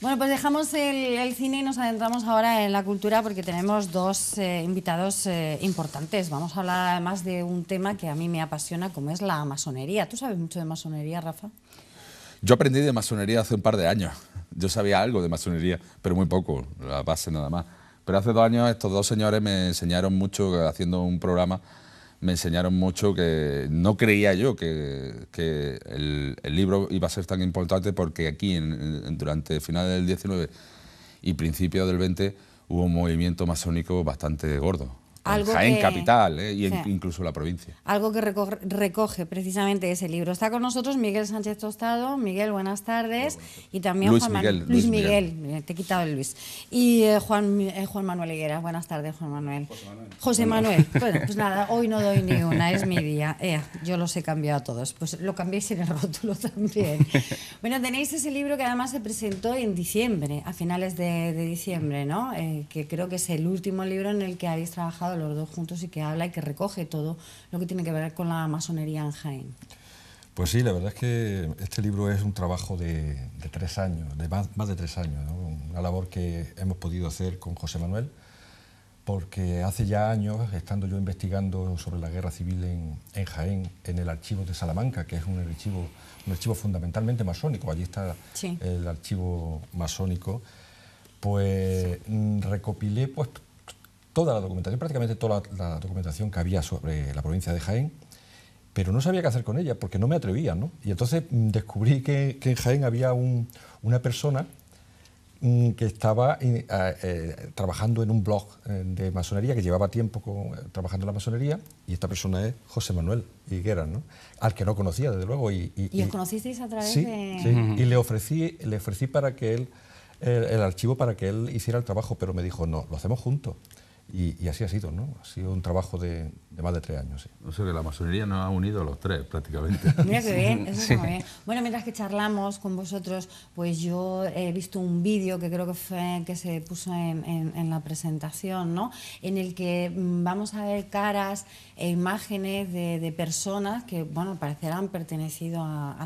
Bueno, pues dejamos el, cine y nos adentramos ahora en la cultura porque tenemos dos eh, invitados eh, importantes. Vamos a hablar además de un tema que a mí me apasiona, como es la masonería. ¿Tú sabes mucho de masonería, Rafa? Yo aprendí de masonería hace un par de años. Yo sabía algo de masonería, pero muy poco, la base nada más. Pero hace dos años estos dos señores me enseñaron mucho haciendo un programa me enseñaron mucho que no creía yo que, el, libro iba a ser tan importante porque aquí, durante finales del 19 y principios del 20, hubo un movimiento masónico bastante gordo. Algo Jaén Capital, ¿eh? y incluso la provincia. Algo que recoge, precisamente ese libro. Está con nosotros Miguel Sánchez Tostado. Miguel, buenas tardes. Y también Luis Juan Miguel, Luis, Miguel. Eh, te he quitado el Luis. Y eh, Juan, eh, Juan Manuel Higuera. Buenas tardes, Juan Manuel. José Manuel. bueno, pues nada, hoy no doy ni una, es mi día. yo los he cambiado a todos. Pues lo cambiéis en el rótulo también. bueno, tenéis ese libro que además se presentó en diciembre, a finales de, de diciembre, ¿no? que creo que es el último libro en el que habéis trabajado los dos juntos y que habla y que recoge todo lo que tiene que ver con la masonería en Jaén. Pues sí, la verdad es que este libro es un trabajo de, tres años, de más, de tres años, una labor que hemos podido hacer con José Manuel, porque hace ya años, estando yo investigando sobre la guerra civil en, Jaén, en el archivo de Salamanca, que es un archivo, un archivo fundamentalmente masónico, allí está el archivo masónico, pues mm, recopilé pues, toda la documentación, prácticamente toda la, documentación que había sobre la provincia de Jaén, pero no sabía qué hacer con ella porque no me atrevía, ¿no? Y entonces mm, descubrí que, en Jaén había una persona mm, que estaba eh, eh, trabajando en un blog eh, de masonería, que llevaba tiempo trabajando en la masonería, y esta persona es José Manuel Higuera, ¿no? al que no conocía, desde luego. ¿Y, y, y os conocisteis a través de...? Sí, y le ofrecí, le ofrecí para que él, el, archivo para que él hiciera el trabajo, pero me dijo, no, lo hacemos juntos. Y, así ha sido, ¿no? Ha sido un trabajo de, más de tres años, sí. sé, que la masonería nos ha unido a los tres, prácticamente. Mira qué bien, eso es muy bien. Bueno, mientras que charlamos con vosotros, pues yo he visto un vídeo que creo que fue que se puso en, la presentación, ¿no? En el que mm, vamos a ver caras e imágenes de, personas que, bueno, parecerán pertenecido a,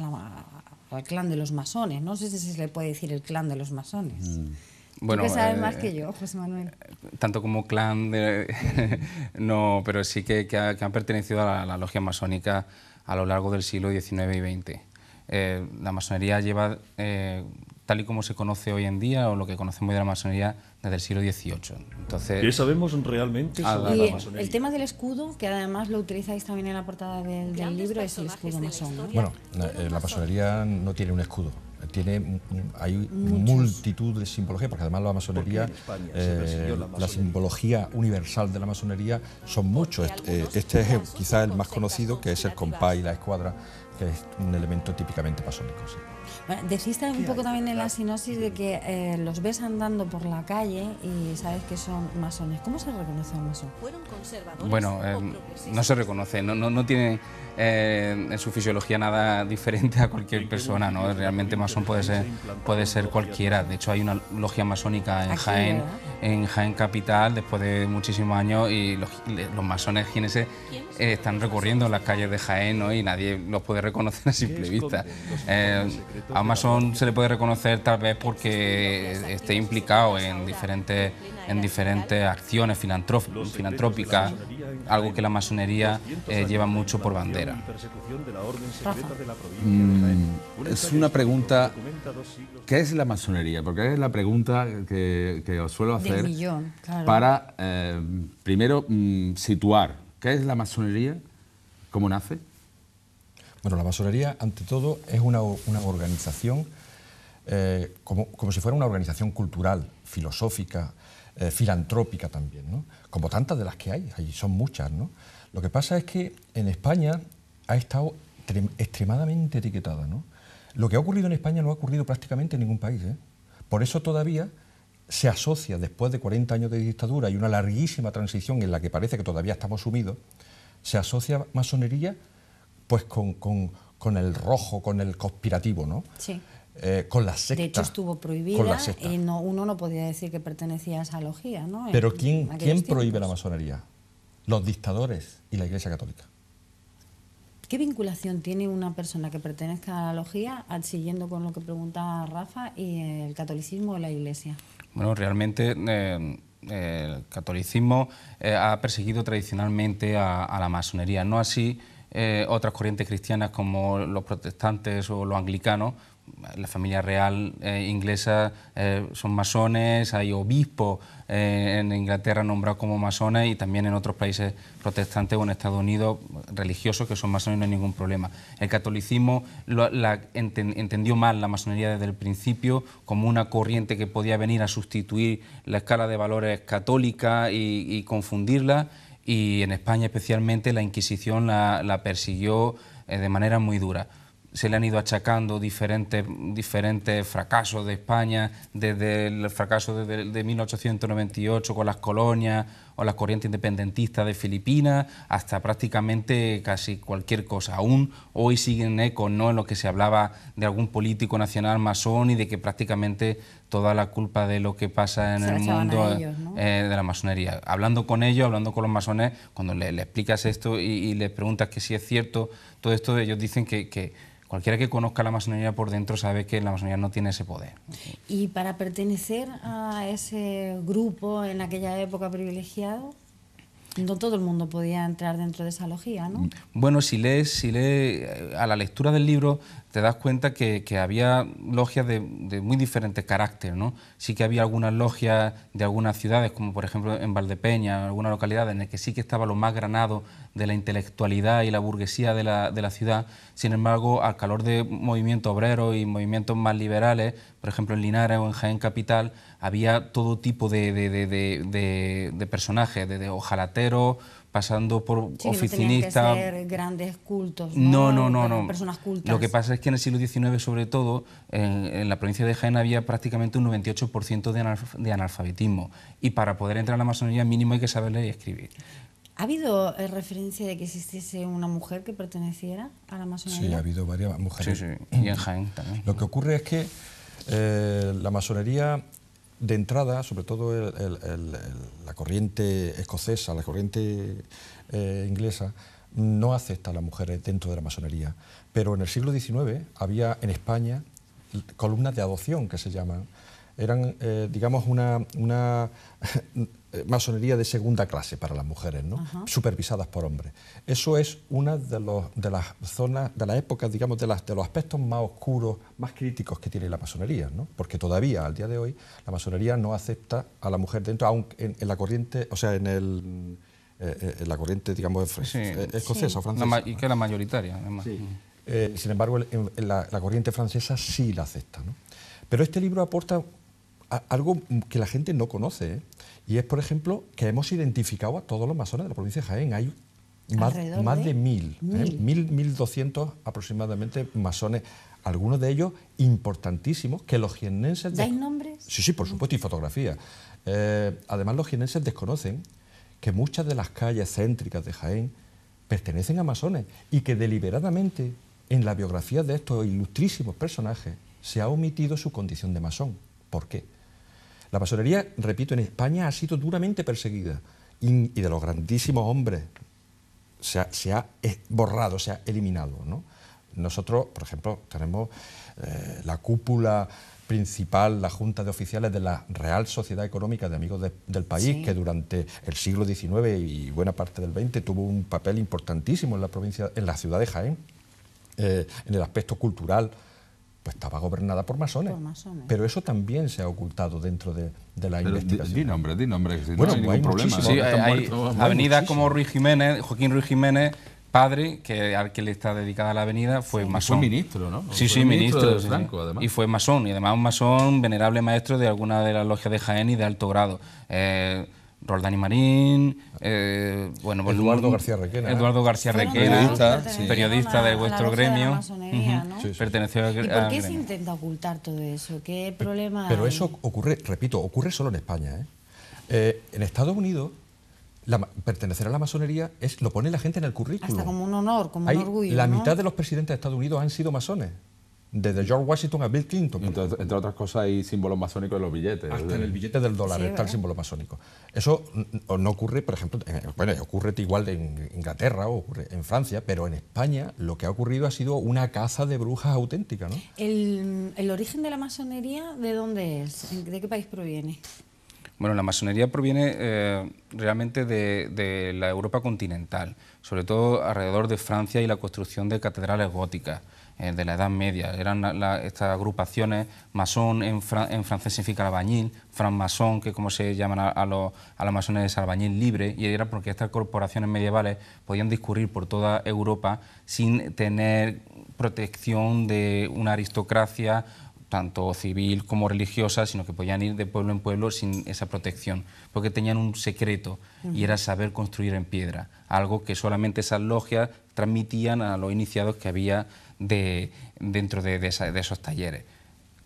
al clan de los masones. No sé si se le puede decir el clan de los masones. Mm. ¿Tú que sabes más que eh, yo, José Manuel. Tanto como clan, no, pero sí que, han pertenecido a la, logia masónica a lo largo del siglo XIX y XX. Eh, la masonería lleva, eh, tal y como se conoce hoy en día, o lo que conocemos de la masonería, desde el siglo XVIII. Entonces, ¿Qué sabemos realmente ah, sobre la, masonería? El tema del escudo, que además lo utilizáis también en la portada del, libro, es el escudo masón. Bueno, la masonería no tiene un escudo tiene, hay multitud de simbología, porque además la masonería, la, eh, simbología universal de la masonería son muchos. Este, este es quizás el más conocido, que es el compás y la escuadra, que es un elemento típicamente masónico. Bueno, un poco también en la sinosis de que eh, los ves andando por la calle y sabes que son masones. ¿Cómo se reconoce a un masón? Bueno, em, no se reconoce, no, no, tiene eh, en su fisiología nada diferente a cualquier persona, ¿no? Realmente masón puede ser, puede ser cualquiera. De hecho, hay una logia masónica en Jaén, en Jaén Capital, después de muchísimos años, y los, masones jineses eh, están recorriendo las calles de Jaén, Y nadie los puede reconocer a simple vista. Eh, a Amazon se le puede reconocer tal vez porque esté implicado en diferentes, en diferentes acciones filantrópicas, algo que la masonería eh, lleva mucho por bandera. Mm, es una pregunta, ¿qué es la masonería? Porque es la pregunta que, os suelo hacer para, eh, primero, mm, situar qué es la masonería, cómo nace bueno, la masonería, ante todo, es una, organización eh, como, si fuera una organización cultural, filosófica, eh, filantrópica también, ¿no? como tantas de las que hay, hay son muchas. ¿no? Lo que pasa es que en España ha estado extremadamente etiquetada. ¿no? Lo que ha ocurrido en España no ha ocurrido prácticamente en ningún país. ¿eh? Por eso todavía se asocia, después de 40 años de dictadura y una larguísima transición en la que parece que todavía estamos sumidos, se asocia masonería pues con, el rojo, con el conspirativo, ¿no? Sí. Eh, con la secta. De hecho, estuvo prohibida y eh, no, uno no podía decir que pertenecía a esa logía. ¿no? Pero ¿quién, prohíbe la masonería? Los dictadores y la Iglesia Católica. ¿Qué vinculación tiene una persona que pertenezca a la logía, siguiendo con lo que preguntaba Rafa, y el catolicismo o la Iglesia? Bueno, realmente... Eh, el catolicismo ha perseguido tradicionalmente a, a, la masonería, no así eh, otras corrientes cristianas como los protestantes o los anglicanos, la familia real eh, inglesa eh, son masones, hay obispos en Inglaterra nombrados como masones y también en otros países protestantes o en Estados Unidos religiosos que son masones no hay ningún problema. El catolicismo entendió mal la masonería desde el principio como una corriente que podía venir a sustituir la escala de valores católica y confundirla y en España especialmente la Inquisición la, persiguió eh, de manera muy dura. Se le han ido achacando diferentes, diferentes fracasos de España, desde el fracaso de 1898 con las colonias, o la corriente independentista de Filipinas, hasta prácticamente casi cualquier cosa. Aún hoy siguen eco, ¿no? en lo que se hablaba de algún político nacional masón y de que prácticamente toda la culpa de lo que pasa en el mundo eh, de la masonería. Hablando con ellos, hablando con los masones, cuando les le explicas esto y, y, les preguntas que si es cierto todo esto, ellos dicen que, que cualquiera que conozca la masonería por dentro sabe que la masonería no tiene ese poder. Y para pertenecer a ese grupo en aquella época privilegiada, no todo el mundo podía entrar dentro de esa logía, ¿no? Bueno, si lees, si lees eh, a la lectura del libro, te das cuenta que, había logias de, muy diferentes carácter, ¿no? Sí que había algunas logias de algunas ciudades, como por ejemplo en Valdepeña, en alguna localidad en la que sí que estaba lo más granado de la intelectualidad y la burguesía de la, de la ciudad. Sin embargo, al calor de movimientos obrero y movimientos más liberales, por ejemplo en Linares o en Jaén Capital, había todo tipo de, de, de, ojalateros, pasando por oficinistas. oficinista. No grandes cultos. No, no, no, Personas cultas. Lo que pasa es que en el siglo XIX, sobre todo, en, la provincia de Jaén había prácticamente un 98% de, analfabetismo. Y para poder entrar a la masonería mínimo hay que saber leer y escribir. ¿Ha habido eh, referencia de que existiese una mujer que perteneciera a la masonería? Sí, ha habido varias mujeres. Sí, sí, y en Jaén también. Lo que ocurre es que eh, la masonería de entrada, sobre todo la corriente escocesa, la corriente eh, inglesa, no acepta a las mujeres dentro de la masonería. Pero en el siglo XIX había en España columnas de adopción que se llaman. Eran, eh, digamos, una eh, masonería de segunda clase para las mujeres, ¿no? supervisadas por hombres. Eso es una de, las zonas, de las épocas, digamos, de, las, de los aspectos más oscuros, más críticos que tiene la masonería, ¿no? porque todavía al día de hoy la masonería no acepta a la mujer dentro, aunque en, la corriente, o sea, en el... Eh, eh, la corriente, digamos, escocesa o francesa. y que era la mayoritaria, además. sin embargo, en, la, corriente francesa sí la acepta. ¿no? Pero este libro aporta algo que la gente no conoce. Y es, por ejemplo, que hemos identificado a todos los masones de la provincia de Jaén. Hay más, de, ¿eh? mil, mil. mil, doscientos aproximadamente masones algunos de ellos importantísimos que los jienenses... ¿Dais nombres? Sí, sí, por supuesto, y fotografías. Eh, además, los jienenses desconocen que muchas de las calles céntricas de Jaén pertenecen a masones y que deliberadamente en la biografía de estos ilustrísimos personajes se ha omitido su condición de masón. ¿Por qué? La masonería, repito, en España ha sido duramente perseguida y, de los grandísimos hombres se ha, borrado, se ha eliminado. Nosotros, por ejemplo, tenemos eh, la cúpula principal, la Junta de Oficiales de la Real Sociedad Económica de Amigos del País, que durante el siglo XIX y buena parte del XX tuvo un papel importantísimo en la provincia, en la ciudad de Jaén, eh, en el aspecto cultural pues estaba gobernada por masones. Pero eso también se ha ocultado dentro de, de la investigación. Di, nombre, di nombre, bueno, no hay, como Ruiz Jiménez, Joaquín Ruiz Jiménez, padre, que al que le está dedicada la avenida, fue masón. Fue ministro, ¿no? Sí, sí, ministro. Además. Y fue masón, y además un masón venerable maestro de alguna de las logias de Jaén y de alto grado. Eh, Roldán y Marín, eh, bueno, pues Eduardo García Requena. Eduardo García Requena, periodista, periodista de vuestro gremio. Perteneció a, ¿Y por qué se intenta ocultar todo eso? ¿Qué problema Pero, eso ocurre, repito, ocurre solo en España. ¿eh? Eh, en Estados Unidos, la, pertenecer a la masonería es lo pone la gente en el currículum. Hasta como un honor, como un orgullo. La mitad de los presidentes de Estados Unidos han sido masones desde George Washington a Bill Clinton. Entre, otras cosas hay símbolos masónicos en los billetes. Hasta en el billete del dólar está el símbolo masónico. Eso no ocurre, por ejemplo, bueno, ocurre igual en Inglaterra o en Francia, pero en España lo que ha ocurrido ha sido una caza de brujas auténtica. ¿no? ¿El, origen de la masonería de dónde es? ¿De qué país proviene? Bueno, la masonería proviene eh, realmente de, la Europa continental, sobre todo alrededor de Francia y la construcción de catedrales góticas. Eh, de la Edad Media. Eran estas agrupaciones, masón en, francés significa albañil, franmasón, que como se llaman a, los, a los masones albañil libre, y era porque estas corporaciones medievales podían discurrir por toda Europa sin tener protección de una aristocracia tanto civil como religiosa, sino que podían ir de pueblo en pueblo sin esa protección, porque tenían un secreto y era saber construir en piedra, algo que solamente esas logias transmitían a los iniciados que había de, dentro de, esos talleres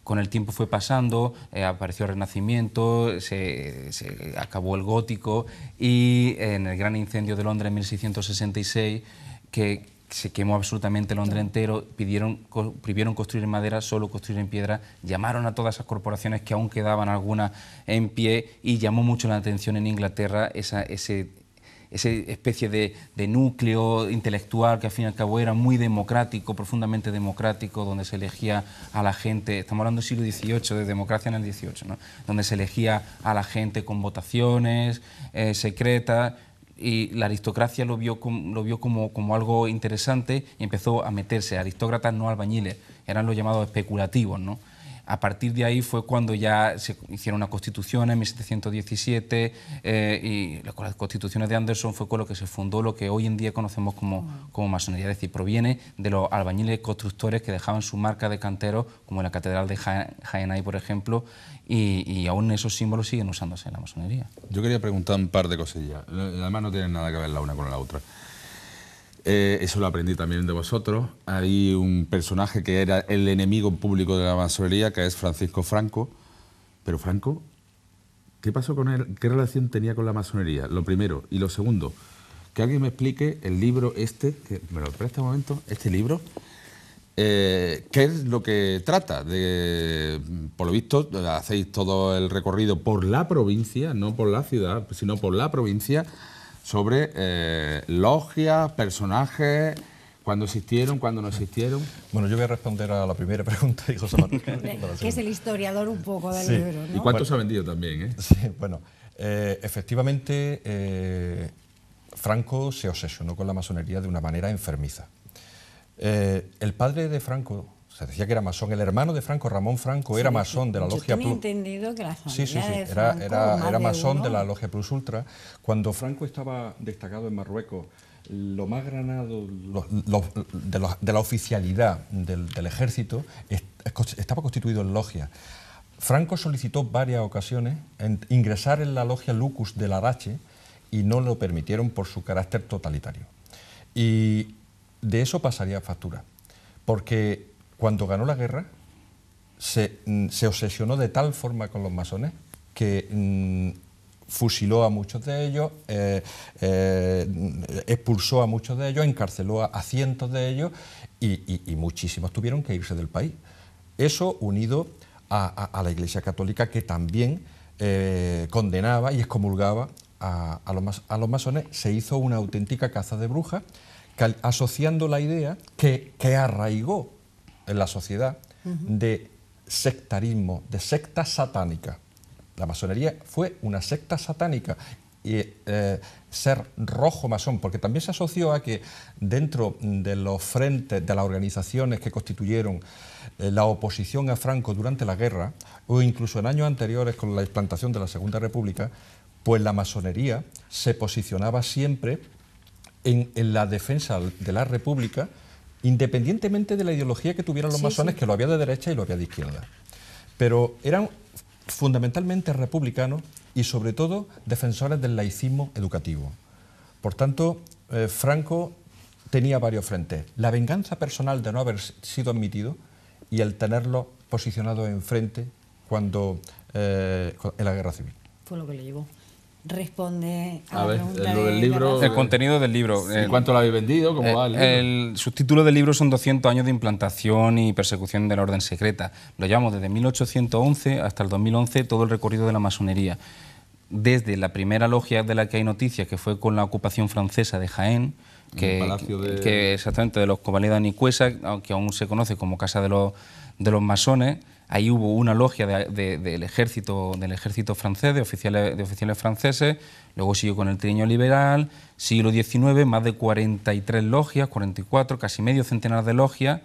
con el tiempo fue pasando, eh, apareció el Renacimiento, se, acabó el Gótico y en el gran incendio de Londres en 1666, que se quemó absolutamente Londres entero, pidieron, construir en madera, solo construir en piedra, llamaron a todas esas corporaciones que aún quedaban algunas en pie y llamó mucho la atención en Inglaterra esa, ese esa especie de, núcleo intelectual que al fin y al cabo era muy democrático, profundamente democrático, donde se elegía a la gente, estamos hablando del siglo XVIII, de democracia en el XVIII, ¿no? donde se elegía a la gente con votaciones eh, secretas y la aristocracia lo vio, como, como algo interesante y empezó a meterse, aristócratas no albañiles, eran los llamados especulativos, ¿no? A partir de ahí fue cuando ya se hicieron una constitución en 1717 eh, y las constituciones de Anderson fue con lo que se fundó lo que hoy en día conocemos como, masonería, es decir, proviene de los albañiles constructores que dejaban su marca de cantero, como en la Catedral de ja por ejemplo, y, y, aún esos símbolos siguen usándose en la masonería. Yo quería preguntar un par de cosillas, además no tienen nada que ver la una con la otra. Eh, eso lo aprendí también de vosotros. Hay un personaje que era el enemigo público de la masonería, que es Francisco Franco. Pero Franco, ¿qué pasó con él? ¿Qué relación tenía con la masonería? Lo primero. Y lo segundo, que alguien me explique el libro este, que me lo presta un momento, este libro, ...que eh, ¿qué es lo que trata? De, por lo visto, hacéis todo el recorrido por la provincia, no por la ciudad, sino por la provincia sobre eh, logias, personajes, cuando existieron, cuando no existieron. Bueno, yo voy a responder a la primera pregunta José que es el historiador un poco del libro. Y cuánto se ha vendido también. Eh? Sí, bueno, eh, efectivamente, Franco se obsesionó con la masonería de una manera enfermiza. el padre de Franco, se decía que era masón, el hermano de Franco, Ramón Franco, era masón de la Logia Plus. entendido que la familia sí, sí, sí. era, masón de la Logia Plus Ultra. Cuando Franco estaba destacado en Marruecos, lo más granado de, la oficialidad del, ejército estaba constituido en logia. Franco solicitó varias ocasiones ingresar en la logia Lucus de la Arache y no lo permitieron por su carácter totalitario. Y de eso pasaría factura, porque cuando ganó la guerra, mm, se, obsesionó de tal forma con los masones que mm, fusiló a muchos de ellos, eh, eh, expulsó a muchos de ellos, encarceló a, cientos de ellos y, muchísimos tuvieron que irse del país. Eso unido a, la Iglesia Católica que también eh, condenaba y excomulgaba a, los, masones, se hizo una auténtica caza de brujas, asociando la idea que arraigó en la sociedad de sectarismo, de secta satánica. La masonería fue una secta satánica y eh, ser rojo masón, porque también se asoció a que dentro de los frentes, de las organizaciones que constituyeron eh, la oposición a Franco durante la guerra, o incluso en años anteriores con la implantación de la Segunda República, pues la masonería se posicionaba siempre en la defensa de la República, independientemente de la ideología que tuvieran los masones, que lo había de derecha y lo había de izquierda. Pero eran fundamentalmente republicanos y sobre todo defensores del laicismo educativo. Por tanto, eh, Franco tenía varios frentes. La venganza personal de no haber sido admitido y el tenerlo posicionado enfrente cuando, eh, en la guerra civil. Fue lo que le llevó responde a, la lo del libro, el contenido del libro. en ¿Cuánto lo habéis vendido? el, subtítulo del libro son 200 años de implantación y persecución de la orden secreta. Lo llevamos desde 1811 hasta el 2011 todo el recorrido de la masonería. Desde la primera logia de la que hay noticias, que fue con la ocupación francesa de Jaén, que, exactamente de los Cobaleda Nicuesa, que aún se conoce como Casa de los, de los Masones, Ahí hubo una logia del, ejército, del ejército francés, de oficiales, de oficiales franceses, luego siguió con el triño liberal, siglo XIX, más de 43 logias, 44, casi medio centenar de logias,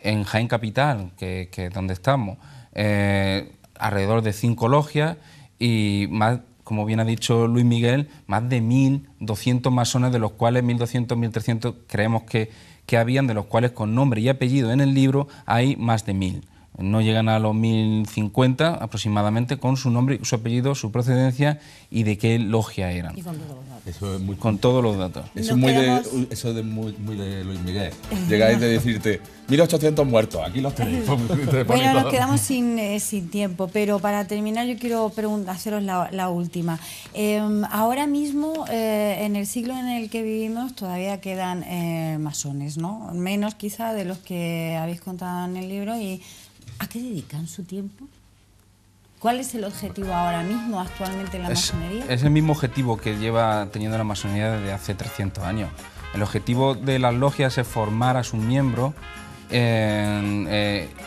en Jaén Capital, que es donde estamos, eh, alrededor de cinco logias y más como bien ha dicho Luis Miguel, más de 1.200 masones, de los cuales 1.200, 1.300 creemos que, que habían, de los cuales con nombre y apellido en el libro hay más de 1.000 no llegan a los 1050 aproximadamente, con su nombre, su apellido, su procedencia y de qué logia eran. Y con todos los datos. Eso es muy, de, Luis Miguel. Llegáis de decirte, 1800 muertos, aquí los tenéis. bueno, nos quedamos eh, sin, tiempo, pero para terminar yo quiero haceros la, última. Em, ahora mismo, eh, en el siglo en el que vivimos, todavía quedan eh, masones, ¿no? Menos quizá de los que habéis contado en el libro y ¿A qué dedican su tiempo? ¿Cuál es el objetivo ahora mismo, actualmente en la masonería? Es el mismo objetivo que lleva teniendo la masonería desde hace 300 años. El objetivo de las logias es formar a sus miembros eh,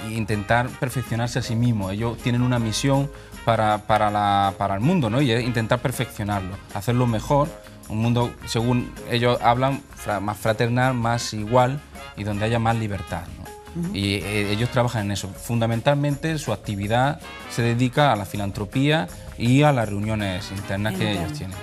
e intentar perfeccionarse a sí mismo. Ellos tienen una misión para, para, la, para, el mundo, ¿no? Y es intentar perfeccionarlo, hacerlo mejor, un mundo, según ellos hablan, más fraternal, más igual y donde haya más libertad. Y eh, ellos trabajan en eso. Fundamentalmente su actividad se dedica a la filantropía y a las reuniones internas que ellos tienen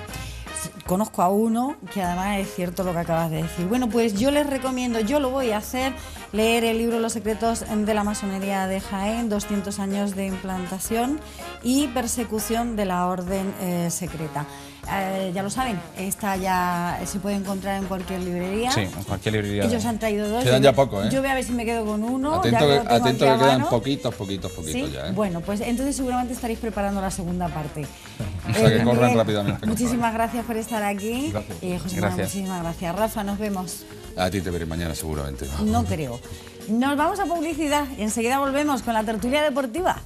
conozco a uno que además es cierto lo que acabas de decir. Bueno, pues yo les recomiendo, yo lo voy a hacer, leer el libro Los secretos de la masonería de Jaén, 200 años de implantación y persecución de la orden eh, secreta. Eh, ya lo saben, esta ya se puede encontrar en cualquier librería. Sí, en cualquier librería. Ellos han traído dos. Quedan ya pocos, ¿eh? Yo voy a ver si me quedo con uno. Atento, que, atento que, quedan poquitos, poquitos, poquitos ya. ¿eh? Bueno, pues entonces seguramente estaréis preparando la segunda parte. O que eh, rápidamente. Muchísimas gracias por estar aquí. Gracias. Eh, José muchísimas gracias. Rafa, nos vemos. A ti te veré mañana seguramente. No creo. Nos vamos a publicidad y enseguida volvemos con la tertulia deportiva.